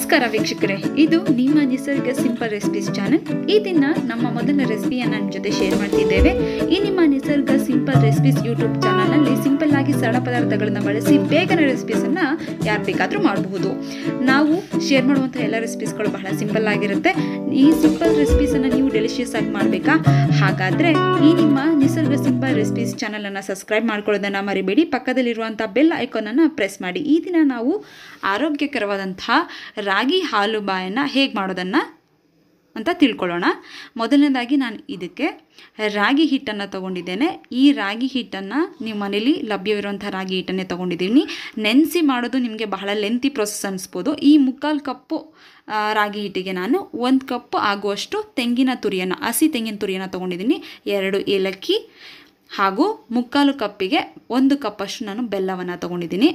ನಮಸ್ಕಾರ ವೀಕ್ಷಕರೇ ಇದು ನಿಮ್ಮ ನಿಸರ್ಗ ಸಿಂಪಲ್ ರೆಸಿಪೀಸ್ ಚಾನಲ್ ಈ ದಿನ ನಮ್ಮ ಮೊದಲ ರೆಸಿಪಿಯನ್ನು ನಿಮ್ಮ ಜೊತೆ ಶೇರ್ ಮಾಡ್ತಿದ್ದೇವೆ ಈ ನಿಮ್ಮ ನಿಸರ್ಗ ಸಿಂಪಲ್ ರೆಸಿಪೀಸ್ ಯೂಟ್ಯೂಬ್ ಚಾನಲ್ನಲ್ಲಿ ಸಿಂಪಲ್ ಆಗಿ ಸರಳ ಪದಾರ್ಥಗಳನ್ನು ಬಳಸಿ ಬೇಗನೆ ರೆಸಿಪೀಸನ್ನು ಯಾರು ಬೇಕಾದರೂ ಮಾಡಬಹುದು ನಾವು ಶೇರ್ ಮಾಡುವಂಥ ಎಲ್ಲ ರೆಸಿಪೀಸ್ಗಳು ಬಹಳ ಸಿಂಪಲ್ ಆಗಿರುತ್ತೆ ಈ ಸಿಂಪಲ್ ರೆಸಿಪೀಸನ್ನು ನೀವು ಡೆಲಿಷಿಯಸ್ ಆಗಿ ಮಾಡಬೇಕಾ ಹಾಗಾದರೆ ಈ ನಿಮ್ಮ ನಿಸರ್ಗ ಸಿಂಪಲ್ ರೆಸಿಪೀಸ್ ಚಾನಲನ್ನು ಸಬ್ಸ್ಕ್ರೈಬ್ ಮಾಡ್ಕೊಳ್ಳೋದನ್ನು ಮರಿಬೇಡಿ ಪಕ್ಕದಲ್ಲಿರುವಂಥ ಬೆಲ್ ಐಕಾನನ್ನು ಪ್ರೆಸ್ ಮಾಡಿ ಈ ದಿನ ನಾವು ಆರೋಗ್ಯಕರವಾದಂತಹ ರಾಗಿ ಹಾಲು ಬಾಯನ್ನು ಹೇಗೆ ಮಾಡೋದನ್ನು ಅಂತ ತಿಳ್ಕೊಳ್ಳೋಣ ಮೊದಲನೇದಾಗಿ ನಾನು ಇದಕ್ಕೆ ರಾಗಿ ಹಿಟ್ಟನ್ನು ತೊಗೊಂಡಿದ್ದೇನೆ ಈ ರಾಗಿ ಹಿಟ್ಟನ್ನು ನಿಮ್ಮ ಮನೇಲಿ ಲಭ್ಯವಿರುವಂಥ ರಾಗಿ ಹಿಟ್ಟನ್ನೇ ತೊಗೊಂಡಿದ್ದೀನಿ ನೆನೆಸಿ ಮಾಡೋದು ನಿಮಗೆ ಬಹಳ ಲೆಂತಿ ಪ್ರೊಸೆಸ್ ಅನ್ನಿಸ್ಬೋದು ಈ ಮುಕ್ಕಾಲು ಕಪ್ಪು ರಾಗಿ ಹಿಟ್ಟಿಗೆ ನಾನು ಒಂದು ಕಪ್ ಆಗುವಷ್ಟು ತೆಂಗಿನ ತುರಿಯನ್ನು ಹಸಿ ತೆಂಗಿನ ತುರಿಯನ್ನು ತೊಗೊಂಡಿದ್ದೀನಿ ಎರಡು ಏಲಕ್ಕಿ ಹಾಗೂ ಮುಕ್ಕಾಲು ಕಪ್ಪಿಗೆ ಒಂದು ಕಪ್ಪಷ್ಟು ನಾನು ಬೆಲ್ಲವನ್ನು ತೊಗೊಂಡಿದ್ದೀನಿ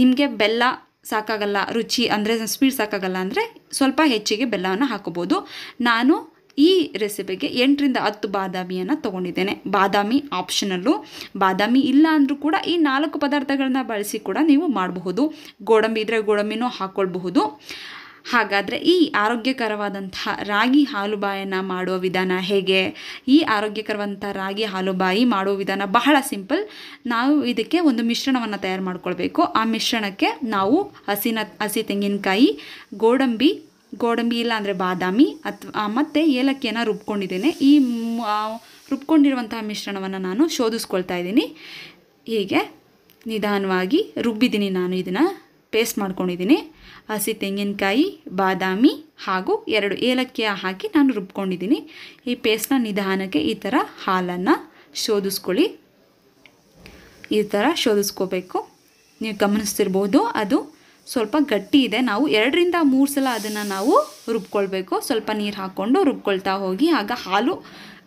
ನಿಮಗೆ ಬೆಲ್ಲ ಸಾಕಾಗಲ್ಲ ರುಚಿ ಅಂದರೆ ಸ್ವೀಟ್ ಸಾಕಾಗಲ್ಲ ಅಂದರೆ ಸ್ವಲ್ಪ ಹೆಚ್ಚಿಗೆ ಬೆಲ್ಲವನ್ನು ಹಾಕೋಬೋದು ನಾನು ಈ ರೆಸಿಪಿಗೆ ಎಂಟರಿಂದ ಹತ್ತು ಬಾದಾಮಿಯನ್ನು ತೊಗೊಂಡಿದ್ದೇನೆ ಬಾದಾಮಿ ಆಪ್ಷನಲ್ಲು ಬಾದಾಮಿ ಇಲ್ಲ ಅಂದರೂ ಕೂಡ ಈ ನಾಲ್ಕು ಪದಾರ್ಥಗಳನ್ನ ಬಳಸಿ ಕೂಡ ನೀವು ಮಾಡಬಹುದು ಗೋಡಂಬಿ ಇದ್ದರೆ ಗೋಡಂಬಿನೂ ಹಾಕ್ಕೊಳ್ಬಹುದು ಹಾಗಾದರೆ ಈ ಆರೋಗ್ಯಕರವಾದಂತಹ ರಾಗಿ ಹಾಲುಬಾಯನ್ನು ಮಾಡುವ ವಿಧಾನ ಹೇಗೆ ಈ ಆರೋಗ್ಯಕರವಂಥ ರಾಗಿ ಹಾಲುಬಾಯಿ ಮಾಡುವ ವಿಧಾನ ಬಹಳ ಸಿಂಪಲ್ ನಾವು ಇದಕ್ಕೆ ಒಂದು ಮಿಶ್ರಣವನ್ನು ತಯಾರು ಮಾಡ್ಕೊಳ್ಬೇಕು ಆ ಮಿಶ್ರಣಕ್ಕೆ ನಾವು ಹಸಿನ ಹಸಿ ತೆಂಗಿನಕಾಯಿ ಗೋಡಂಬಿ ಗೋಡಂಬಿ ಇಲ್ಲ ಅಂದರೆ ಬಾದಾಮಿ ಅಥವಾ ಮತ್ತು ಏಲಕ್ಕಿಯನ್ನು ರುಬ್ಕೊಂಡಿದ್ದೇನೆ ಈ ರುಬ್ಕೊಂಡಿರುವಂತಹ ಮಿಶ್ರಣವನ್ನು ನಾನು ಶೋಧಿಸ್ಕೊಳ್ತಾ ಇದ್ದೀನಿ ಹೀಗೆ ನಿಧಾನವಾಗಿ ರುಬ್ಬಿದ್ದೀನಿ ನಾನು ಇದನ್ನು ಪೇಸ್ಟ್ ಮಾಡ್ಕೊಂಡಿದ್ದೀನಿ ಹಸಿ ತೆಂಗಿನಕಾಯಿ ಬಾದಾಮಿ ಹಾಗೂ ಎರಡು ಏಲಕ್ಕಿಯ ಹಾಕಿ ನಾನು ರುಬ್ಕೊಂಡಿದ್ದೀನಿ ಈ ಪೇಸ್ಟ್ನ ನಿಧಾನಕ್ಕೆ ಈ ಥರ ಹಾಲನ್ನು ಶೋಧಿಸ್ಕೊಳ್ಳಿ ಈ ಥರ ಶೋಧಿಸ್ಕೋಬೇಕು ನೀವು ಗಮನಿಸ್ತಿರ್ಬೋದು ಅದು ಸ್ವಲ್ಪ ಗಟ್ಟಿ ಇದೆ ನಾವು ಎರಡರಿಂದ ಮೂರು ಸಲ ಅದನ್ನು ನಾವು ರುಬ್ಕೊಳ್ಬೇಕು ಸ್ವಲ್ಪ ನೀರು ಹಾಕ್ಕೊಂಡು ರುಬ್ಕೊಳ್ತಾ ಹೋಗಿ ಆಗ ಹಾಲು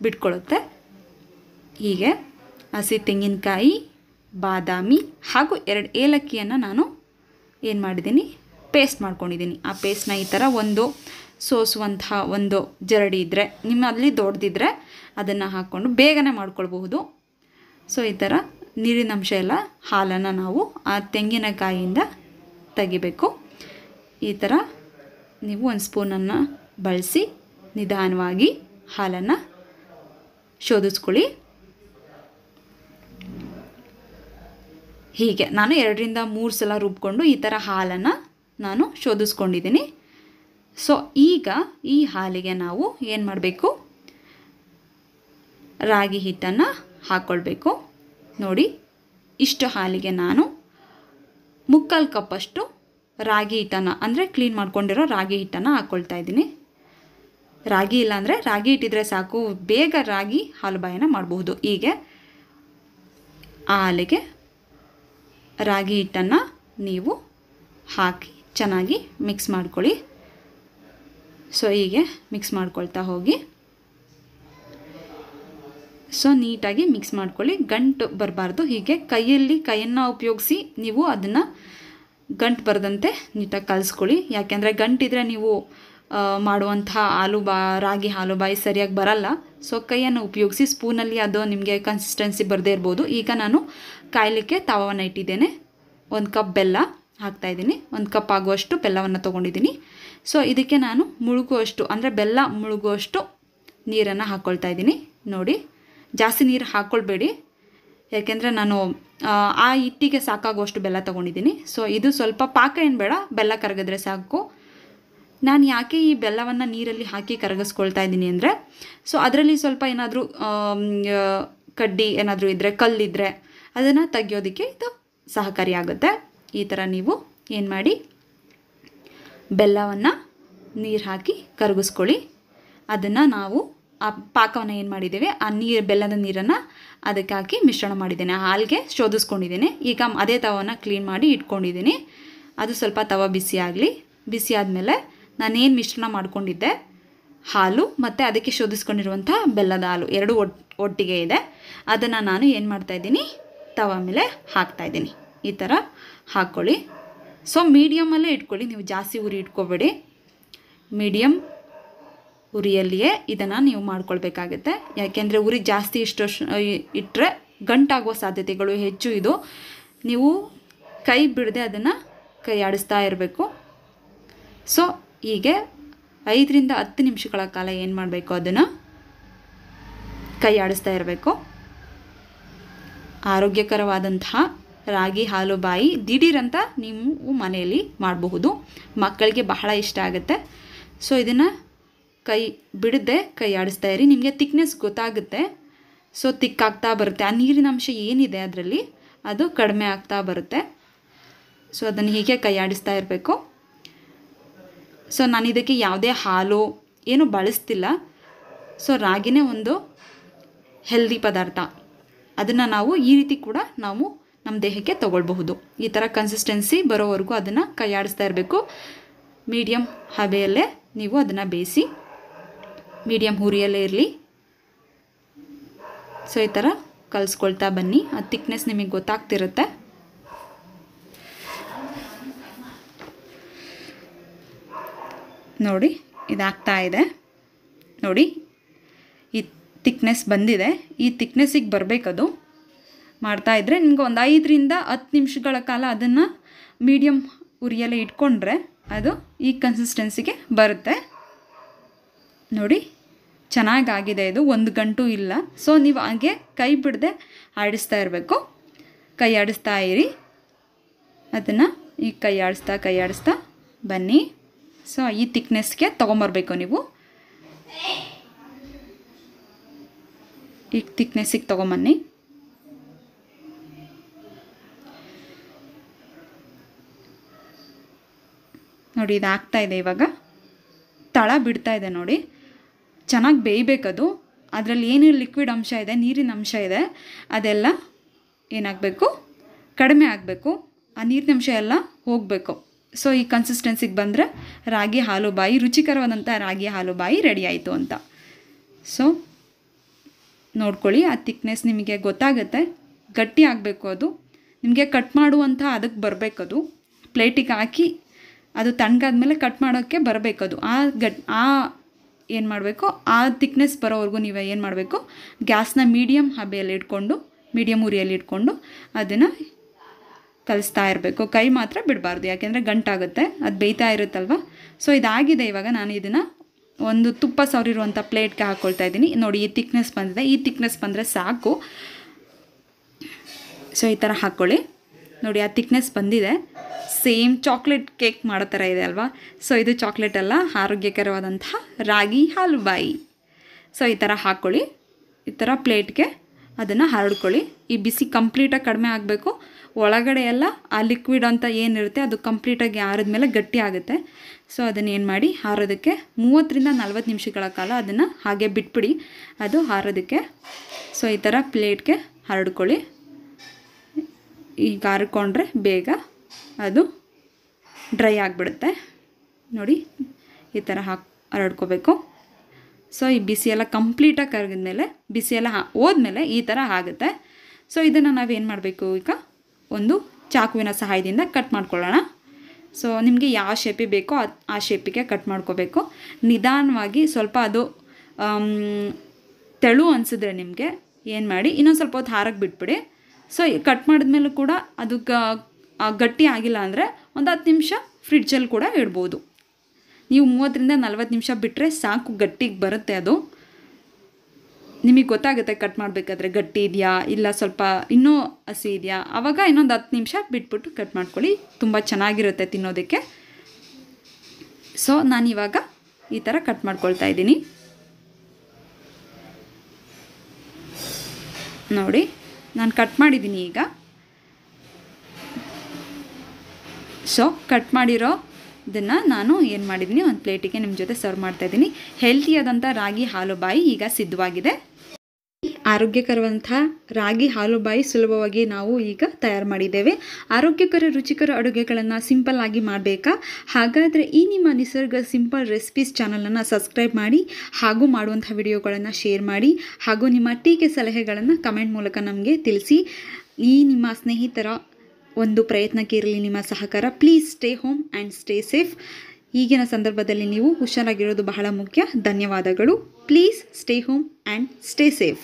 ಬಿಟ್ಕೊಳುತ್ತೆ ಹೀಗೆ ಹಸಿ ತೆಂಗಿನಕಾಯಿ ಬಾದಾಮಿ ಹಾಗೂ ಎರಡು ಏಲಕ್ಕಿಯನ್ನು ನಾನು ಏನು ಮಾಡಿದ್ದೀನಿ ಪೇಸ್ಟ್ ಮಾಡ್ಕೊಂಡಿದ್ದೀನಿ ಆ ಪೇಸ್ಟ್ನ ಈ ಥರ ಒಂದು ಸೋಸುವಂತಹ ಒಂದು ಜರಡಿ ಇದ್ದರೆ ಅಲ್ಲಿ ದೊಡ್ಡದಿದ್ದರೆ ಅದನ್ನು ಹಾಕ್ಕೊಂಡು ಬೇಗನೆ ಮಾಡ್ಕೊಳ್ಬಹುದು ಸೊ ಈ ಥರ ನೀರಿನ ಅಂಶ ಎಲ್ಲ ಹಾಲನ್ನು ನಾವು ಆ ತೆಂಗಿನಕಾಯಿಯಿಂದ ತೆಗಿಬೇಕು ಈ ಥರ ನೀವು ಒಂದು ಸ್ಪೂನನ್ನು ಬಳಸಿ ನಿಧಾನವಾಗಿ ಹಾಲನ್ನು ಶೋಧಿಸ್ಕೊಳ್ಳಿ ಹೀಗೆ ನಾನು ಎರಡರಿಂದ ಮೂರು ಸಲ ರುಬ್ಕೊಂಡು ಈ ಥರ ಹಾಲನ್ನು ನಾನು ಶೋಧಿಸ್ಕೊಂಡಿದ್ದೀನಿ ಸೊ ಈಗ ಈ ಹಾಲಿಗೆ ನಾವು ಏನು ಮಾಡಬೇಕು ರಾಗಿ ಹಿಟ್ಟನ್ನು ಹಾಕ್ಕೊಳ್ಬೇಕು ನೋಡಿ ಇಷ್ಟು ಹಾಲಿಗೆ ನಾನು ಮುಕ್ಕಾಲು ಕಪ್ಪಷ್ಟು ರಾಗಿ ಹಿಟ್ಟನ್ನು ಅಂದರೆ ಕ್ಲೀನ್ ಮಾಡ್ಕೊಂಡಿರೋ ರಾಗಿ ಹಿಟ್ಟನ್ನು ಹಾಕ್ಕೊಳ್ತಾ ಇದ್ದೀನಿ ರಾಗಿ ಇಲ್ಲಾಂದರೆ ರಾಗಿ ಹಿಟ್ಟಿದ್ರೆ ಸಾಕು ಬೇಗ ರಾಗಿ ಹಾಲು ಬಾಯನ ಮಾಡಬಹುದು ಹೀಗೆ ಆ ಹಾಲಿಗೆ ರಾಗಿ ಹಿಟ್ಟನ್ನು ನೀವು ಹಾಕಿ ಚೆನ್ನಾಗಿ ಮಿಕ್ಸ್ ಮಾಡ್ಕೊಳ್ಳಿ ಸೊ ಹೀಗೆ ಮಿಕ್ಸ್ ಮಾಡ್ಕೊಳ್ತಾ ಹೋಗಿ ಸೊ ನೀಟಾಗಿ ಮಿಕ್ಸ್ ಮಾಡ್ಕೊಳ್ಳಿ ಗಂಟು ಬರಬಾರ್ದು ಹೀಗೆ ಕೈಯಲ್ಲಿ ಕೈಯನ್ನು ಉಪಯೋಗಿಸಿ ನೀವು ಅದನ್ನು ಗಂಟು ಬರದಂತೆ ನೀಟಾಗಿ ಕಲಿಸ್ಕೊಳ್ಳಿ ಯಾಕೆಂದರೆ ಗಂಟಿದ್ರೆ ನೀವು ಮಾಡುವಂಥ ಹಾಲು ಬಾ ರಾಗಿ ಹಾಲು ಬಾಯಿ ಸರಿಯಾಗಿ ಬರಲ್ಲ ಸೊ ಕೈಯನ್ನು ಉಪಯೋಗಿಸಿ ಸ್ಪೂನಲ್ಲಿ ಅದು ನಿಮಗೆ ಕನ್ಸಿಸ್ಟೆನ್ಸಿ ಬರದೇ ಇರ್ಬೋದು ಈಗ ನಾನು ಕಾಯಲಿಕ್ಕೆ ತವವನ್ನು ಇಟ್ಟಿದ್ದೇನೆ ಒಂದು ಕಪ್ ಬೆಲ್ಲ ಹಾಕ್ತಾಯಿದ್ದೀನಿ ಒಂದು ಕಪ್ ಆಗುವಷ್ಟು ಬೆಲ್ಲವನ್ನು ತೊಗೊಂಡಿದ್ದೀನಿ ಸೊ ಇದಕ್ಕೆ ನಾನು ಮುಳುಗುವಷ್ಟು ಅಂದರೆ ಬೆಲ್ಲ ಮುಳುಗುವಷ್ಟು ನೀರನ್ನು ಹಾಕ್ಕೊಳ್ತಾ ಇದ್ದೀನಿ ನೋಡಿ ಜಾಸ್ತಿ ನೀರು ಹಾಕ್ಕೊಳ್ಬೇಡಿ ಯಾಕೆಂದರೆ ನಾನು ಆ ಹಿಟ್ಟಿಗೆ ಸಾಕಾಗುವಷ್ಟು ಬೆಲ್ಲ ತೊಗೊಂಡಿದ್ದೀನಿ ಸೊ ಇದು ಸ್ವಲ್ಪ ಪಾಕ ಏನು ಬೇಡ ಬೆಲ್ಲ ಕರಗಿದ್ರೆ ಸಾಕು ನಾನು ಯಾಕೆ ಈ ಬೆಲ್ಲವನ್ನು ನೀರಲ್ಲಿ ಹಾಕಿ ಕರಗಿಸ್ಕೊಳ್ತಾ ಇದ್ದೀನಿ ಅಂದರೆ ಸೊ ಅದರಲ್ಲಿ ಸ್ವಲ್ಪ ಏನಾದರೂ ಕಡ್ಡಿ ಏನಾದರೂ ಇದ್ದರೆ ಕಲ್ಲಿದ್ದರೆ ಅದನ್ನು ತೆಗಿಯೋದಕ್ಕೆ ಇದು ಸಹಕಾರಿಯಾಗುತ್ತೆ ಈ ಥರ ನೀವು ಏನು ಮಾಡಿ ಬೆಲ್ಲವನ್ನು ನೀರು ಹಾಕಿ ಕರಗಿಸ್ಕೊಳ್ಳಿ ಅದನ್ನು ನಾವು ಆ ಪಾಕವನ್ನು ಏನು ಮಾಡಿದ್ದೇವೆ ಆ ನೀರು ಬೆಲ್ಲದ ನೀರನ್ನು ಅದಕ್ಕೆ ಹಾಕಿ ಮಿಶ್ರಣ ಮಾಡಿದ್ದೇನೆ ಹಾಲಿಗೆ ಶೋಧಿಸ್ಕೊಂಡಿದ್ದೇನೆ ಈಗ ಅದೇ ತವವನ್ನು ಕ್ಲೀನ್ ಮಾಡಿ ಇಟ್ಕೊಂಡಿದ್ದೀನಿ ಅದು ಸ್ವಲ್ಪ ತವ ಬಿಸಿ ಆಗಲಿ ಬಿಸಿ ಆದಮೇಲೆ ನಾನೇನು ಮಿಶ್ರಣ ಮಾಡಿಕೊಂಡಿದ್ದೆ ಹಾಲು ಮತ್ತು ಅದಕ್ಕೆ ಶೋಧಿಸ್ಕೊಂಡಿರುವಂಥ ಬೆಲ್ಲದ ಹಾಲು ಎರಡು ಒಟ್ಟಿಗೆ ಇದೆ ಅದನ್ನು ನಾನು ಏನು ಮಾಡ್ತಾಯಿದ್ದೀನಿ ತವ ಮೇಲೆ ಹಾಕ್ತಾಯಿದ್ದೀನಿ ಈ ಥರ ಹಾಕ್ಕೊಳ್ಳಿ ಸೊ ಮೀಡಿಯಮಲ್ಲೇ ಇಟ್ಕೊಳ್ಳಿ ನೀವು ಜಾಸ್ತಿ ಉರಿ ಇಟ್ಕೋಬೇಡಿ ಮೀಡಿಯಮ್ ಉರಿಯಲ್ಲಿಯೇ ಇದನ್ನು ನೀವು ಮಾಡ್ಕೊಳ್ಬೇಕಾಗತ್ತೆ ಯಾಕೆಂದರೆ ಉರಿ ಜಾಸ್ತಿ ಇಷ್ಟು ಇಟ್ಟರೆ ಗಂಟಾಗುವ ಸಾಧ್ಯತೆಗಳು ಹೆಚ್ಚು ಇದು ನೀವು ಕೈ ಬಿಡದೆ ಅದನ್ನು ಕೈ ಆಡಿಸ್ತಾ ಇರಬೇಕು ಸೊ ಹೀಗೆ ಐದರಿಂದ ಹತ್ತು ನಿಮಿಷಗಳ ಕಾಲ ಏನು ಮಾಡಬೇಕು ಅದನ್ನು ಕೈ ಆಡಿಸ್ತಾ ಇರಬೇಕು ಆರೋಗ್ಯಕರವಾದಂತಹ ರಾಗಿ ಹಾಲು ಬಾಯಿ ದಿಢೀರಂತ ನೀವು ಮನೆಯಲ್ಲಿ ಮಾಡಬಹುದು ಮಕ್ಕಳಿಗೆ ಬಹಳ ಇಷ್ಟ ಆಗುತ್ತೆ ಸೊ ಇದನ್ನು ಕೈ ಬಿಡದೆ ಕೈ ಆಡಿಸ್ತಾ ಇರಿ ನಿಮಗೆ ತಿಕ್ನೆಸ್ ಗೊತ್ತಾಗುತ್ತೆ ಸೊ ತಿಕ್ಕಾಗ್ತಾ ಬರುತ್ತೆ ಆ ನೀರಿನ ಅಂಶ ಏನಿದೆ ಅದರಲ್ಲಿ ಅದು ಕಡಿಮೆ ಆಗ್ತಾ ಬರುತ್ತೆ ಸೊ ಅದನ್ನು ಹೀಗೆ ಕೈ ಆಡಿಸ್ತಾ ಇರಬೇಕು ಸೊ ನಾನು ಇದಕ್ಕೆ ಯಾವುದೇ ಹಾಲು ಏನು ಬಳಸ್ತಿಲ್ಲ ಸೊ ರಾಗಿನೇ ಒಂದು ಹೆಲ್ದಿ ಪದಾರ್ಥ ಅದನ್ನು ನಾವು ಈ ರೀತಿ ಕೂಡ ನಾವು ನಮ್ಮ ದೇಹಕ್ಕೆ ತಗೊಳ್ಬಹುದು ಈ ಥರ ಕನ್ಸಿಸ್ಟೆನ್ಸಿ ಬರೋವರೆಗೂ ಅದನ್ನು ಕೈಯಾಡಿಸ್ತಾ ಇರಬೇಕು ಮೀಡಿಯಮ್ ಹಬೆಯಲ್ಲೇ ನೀವು ಅದನ್ನು ಬೇಯಿಸಿ ಮೀಡಿಯಮ್ ಹುರಿಯಲ್ಲೇ ಇರಲಿ ಸೊ ಈ ಥರ ಕಲಿಸ್ಕೊಳ್ತಾ ಬನ್ನಿ ಆ ತಿಕ್ನೆಸ್ ನಿಮಗೆ ಗೊತ್ತಾಗ್ತಿರುತ್ತೆ ನೋಡಿ ಇದಾಗ್ತಾ ಇದೆ ನೋಡಿ ಈ ತಿಕ್ನೆಸ್ ಬಂದಿದೆ ಈ ತಿಕ್ನೆಸ್ಸಿಗೆ ಬರಬೇಕದು ಮಾಡ್ತಾಯಿದ್ರೆ ನಿಮ್ಗೆ ಒಂದು ಐದರಿಂದ ಹತ್ತು ನಿಮಿಷಗಳ ಕಾಲ ಅದನ್ನು ಮೀಡಿಯಮ್ ಉರಿಯಲ್ಲೇ ಇಟ್ಕೊಂಡ್ರೆ ಅದು ಈ ಕನ್ಸಿಸ್ಟೆನ್ಸಿಗೆ ಬರುತ್ತೆ ನೋಡಿ ಚೆನ್ನಾಗಾಗಿದೆ ಇದು ಒಂದು ಗಂಟು ಇಲ್ಲ ಸೊ ನೀವು ಹಾಗೆ ಕೈ ಬಿಡದೆ ಆಡಿಸ್ತಾ ಇರಬೇಕು ಕೈ ಆಡಿಸ್ತಾ ಇರಿ ಅದನ್ನು ಈ ಕೈ ಆಡಿಸ್ತಾ ಕೈ ಆಡಿಸ್ತಾ ಬನ್ನಿ ಸೊ ಈ ತಿಕ್ನೆಸ್ಗೆ ತೊಗೊಂಬರ್ಬೇಕು ನೀವು ಈ ತಿಕ್ನೆಸ್ಸಿಗೆ ತೊಗೊಂಬನ್ನಿ ನೋಡಿ ಇದು ಆಗ್ತಾಯಿದೆ ಇದೆ ಇವಾಗ ತಳ ಬಿಡ್ತಾ ಇದೆ ನೋಡಿ ಚೆನ್ನಾಗಿ ಬೇಯಬೇಕದು ಅದರಲ್ಲಿ ಏನೇನು ಲಿಕ್ವಿಡ್ ಅಂಶ ಇದೆ ನೀರಿನ ಅಂಶ ಇದೆ ಅದೆಲ್ಲ ಏನಾಗಬೇಕು ಕಡಿಮೆ ಆಗಬೇಕು ಆ ನೀರಿನ ಅಂಶ ಎಲ್ಲ ಹೋಗಬೇಕು ಸೊ ಈ ಕನ್ಸಿಸ್ಟೆನ್ಸಿಗೆ ಬಂದರೆ ರಾಗಿ ಹಾಲು ಬಾಯಿ ರುಚಿಕರವಾದಂಥ ರಾಗಿ ಹಾಲು ಬಾಯಿ ರೆಡಿ ಆಯಿತು ಅಂತ ಸೊ ನೋಡ್ಕೊಳ್ಳಿ ಆ ತಿಕ್ನೆಸ್ ನಿಮಗೆ ಗೊತ್ತಾಗುತ್ತೆ ಗಟ್ಟಿ ಆಗಬೇಕು ಅದು ನಿಮಗೆ ಕಟ್ ಮಾಡುವಂಥ ಅದಕ್ಕೆ ಬರಬೇಕದು ಪ್ಲೇಟಿಗೆ ಹಾಕಿ ಅದು ತಣ್ಣಗಾದ್ಮೇಲೆ ಕಟ್ ಮಾಡೋಕ್ಕೆ ಬರಬೇಕು ಅದು ಆ ಗಟ್ ಆ ಏನು ಮಾಡಬೇಕು ಆ ತಿಕ್ನೆಸ್ ಬರೋವರೆಗೂ ನೀವು ಏನು ಮಾಡಬೇಕು ಗ್ಯಾಸ್ನ ಮೀಡಿಯಮ್ ಹಬೆಯಲ್ಲಿ ಇಟ್ಕೊಂಡು ಮೀಡಿಯಮ್ ಉರಿಯಲ್ಲಿ ಇಟ್ಕೊಂಡು ಅದನ್ನು ಕಲಿಸ್ತಾ ಇರಬೇಕು ಕೈ ಮಾತ್ರ ಬಿಡಬಾರ್ದು ಯಾಕೆಂದರೆ ಗಂಟಾಗುತ್ತೆ ಅದು ಬೇಯ್ತಾ ಇರುತ್ತಲ್ವ ಸೊ ಇದಾಗಿದೆ ಇವಾಗ ನಾನು ಇದನ್ನು ಒಂದು ತುಪ್ಪ ಸವರಿರುವಂಥ ಪ್ಲೇಟ್ಗೆ ಹಾಕ್ಕೊಳ್ತಾ ಇದ್ದೀನಿ ನೋಡಿ ಈ ತಿಕ್ನೆಸ್ ಬಂದಿದೆ ಈ ತಿಕ್ನೆಸ್ ಬಂದರೆ ಸಾಕು ಸೊ ಈ ಥರ ಹಾಕ್ಕೊಳ್ಳಿ ನೋಡಿ ಆ ಥಿಕ್ನೆಸ್ ಬಂದಿದೆ ಸೇಮ್ ಚಾಕ್ಲೇಟ್ ಕೇಕ್ ಮಾಡೋ ಥರ ಇದೆ ಅಲ್ವಾ ಸೊ ಇದು ಚಾಕ್ಲೇಟ್ ಅಲ್ಲ ಆರೋಗ್ಯಕರವಾದಂತಹ ರಾಗಿ ಹಾಲುಬಾಯಿ ಸೊ ಈ ಥರ ಹಾಕ್ಕೊಳ್ಳಿ ಈ ಥರ ಪ್ಲೇಟ್ಗೆ ಅದನ್ನು ಹರಡ್ಕೊಳ್ಳಿ ಈ ಬಿಸಿ ಕಂಪ್ಲೀಟಾಗಿ ಕಡಿಮೆ ಆಗಬೇಕು ಒಳಗಡೆ ಎಲ್ಲ ಆ ಲಿಕ್ವಿಡ್ ಅಂತ ಏನಿರುತ್ತೆ ಅದು ಕಂಪ್ಲೀಟಾಗಿ ಆರಿದ ಮೇಲೆ ಗಟ್ಟಿ ಆಗುತ್ತೆ ಸೊ ಅದನ್ನು ಏನು ಮಾಡಿ ಹಾರೋದಕ್ಕೆ ಮೂವತ್ತರಿಂದ ನಲ್ವತ್ತು ನಿಮಿಷಗಳ ಕಾಲ ಅದನ್ನು ಹಾಗೆ ಬಿಟ್ಬಿಡಿ ಅದು ಹಾರೋದಕ್ಕೆ ಸೊ ಈ ಥರ ಪ್ಲೇಟ್ಗೆ ಹರಡ್ಕೊಳ್ಳಿ ಈಗ ಆರ್ಕೊಂಡ್ರೆ ಬೇಗ ಅದು ಡ್ರೈ ಆಗಿಬಿಡುತ್ತೆ ನೋಡಿ ಈ ಥರ ಹಾಕಿ ಹರಡ್ಕೋಬೇಕು ಸೊ ಈ ಬಿಸಿ ಎಲ್ಲ ಕಂಪ್ಲೀಟಾಗಿ ಕರಗಿದ್ಮೇಲೆ ಬಿಸಿ ಎಲ್ಲ ಹಾ ಹೋದ್ಮೇಲೆ ಈ ಥರ ಆಗುತ್ತೆ ಸೊ ಇದನ್ನು ನಾವೇನು ಮಾಡಬೇಕು ಈಗ ಒಂದು ಚಾಕುವಿನ ಸಹಾಯದಿಂದ ಕಟ್ ಮಾಡ್ಕೊಳ್ಳೋಣ ಸೊ ನಿಮಗೆ ಯಾವ ಶೇಪಿಗೆ ಬೇಕೋ ಆ ಶೇಪಿಗೆ ಕಟ್ ಮಾಡ್ಕೋಬೇಕು ನಿಧಾನವಾಗಿ ಸ್ವಲ್ಪ ಅದು ತೆಳು ಅನಿಸಿದ್ರೆ ನಿಮಗೆ ಏನು ಮಾಡಿ ಇನ್ನೊಂದು ಸ್ವಲ್ಪ ಹೊತ್ತು ಹಾರಕ್ಕೆ ಬಿಟ್ಬಿಡಿ ಸೊ ಕಟ್ ಮಾಡಿದ್ಮೇಲೂ ಕೂಡ ಅದು ಗಟ್ಟಿ ಆಗಿಲ್ಲ ಅಂದರೆ ಒಂದು ಹತ್ತು ನಿಮಿಷ ಫ್ರಿಡ್ಜಲ್ಲಿ ಕೂಡ ಇಡ್ಬೋದು ನೀವು ಮೂವತ್ತರಿಂದ ನಲ್ವತ್ತು ನಿಮಿಷ ಬಿಟ್ಟರೆ ಸಾಕು ಗಟ್ಟಿಗೆ ಬರುತ್ತೆ ಅದು ನಿಮಗೆ ಗೊತ್ತಾಗುತ್ತೆ ಕಟ್ ಮಾಡಬೇಕಾದ್ರೆ ಗಟ್ಟಿ ಇದೆಯಾ ಇಲ್ಲ ಸ್ವಲ್ಪ ಇನ್ನೂ ಹಸಿ ಇದೆಯಾ ಆವಾಗ ಇನ್ನೊಂದು ಹತ್ತು ನಿಮಿಷ ಬಿಟ್ಬಿಟ್ಟು ಕಟ್ ಮಾಡ್ಕೊಳ್ಳಿ ತುಂಬ ಚೆನ್ನಾಗಿರುತ್ತೆ ತಿನ್ನೋದಕ್ಕೆ ಸೊ ನಾನಿವಾಗ ಈ ಥರ ಕಟ್ ಮಾಡ್ಕೊಳ್ತಾ ಇದ್ದೀನಿ ನೋಡಿ ನಾನು ಕಟ್ ಮಾಡಿದ್ದೀನಿ ಈಗ ಸೊ ಕಟ್ ಮಾಡಿರೋ ಇದನ್ನು ನಾನು ಏನು ಮಾಡಿದ್ದೀನಿ ಒಂದು ಪ್ಲೇಟಿಗೆ ನಿಮ್ಮ ಜೊತೆ ಸರ್ವ್ ಮಾಡ್ತಾಯಿದ್ದೀನಿ ಹೆಲ್ತಿಯಾದಂಥ ರಾಗಿ ಹಾಲು ಬಾಯಿ ಈಗ ಸಿದ್ಧವಾಗಿದೆ ಆರೋಗ್ಯಕರವಂಥ ರಾಗಿ ಹಾಲು ಬಾಯಿ ಸುಲಭವಾಗಿ ನಾವು ಈಗ ತಯಾರು ಮಾಡಿದ್ದೇವೆ ಆರೋಗ್ಯಕರ ರುಚಿಕರ ಅಡುಗೆಗಳನ್ನು ಸಿಂಪಲ್ ಆಗಿ ಮಾಡಬೇಕಾ ಹಾಗಾದರೆ ಈ ನಿಮ್ಮ ನಿಸರ್ಗ ಸಿಂಪಲ್ ರೆಸಿಪೀಸ್ ಚಾನಲನ್ನು ಸಬ್ಸ್ಕ್ರೈಬ್ ಮಾಡಿ ಹಾಗೂ ಮಾಡುವಂಥ ವಿಡಿಯೋಗಳನ್ನು ಶೇರ್ ಮಾಡಿ ಹಾಗೂ ನಿಮ್ಮ ಟೀಕೆ ಸಲಹೆಗಳನ್ನು ಕಮೆಂಟ್ ಮೂಲಕ ನಮಗೆ ತಿಳಿಸಿ ಈ ನಿಮ್ಮ ಸ್ನೇಹಿತರ ಒಂದು ಪ್ರಯತ್ನಕ್ಕೆ ಇರಲಿ ನಿಮ್ಮ ಸಹಕಾರ please stay home and stay safe ಈಗಿನ ಸಂದರ್ಭದಲ್ಲಿ ನೀವು ಹುಷಾರಾಗಿರೋದು ಬಹಳ ಮುಖ್ಯ ಧನ್ಯವಾದಗಳು please stay home and stay safe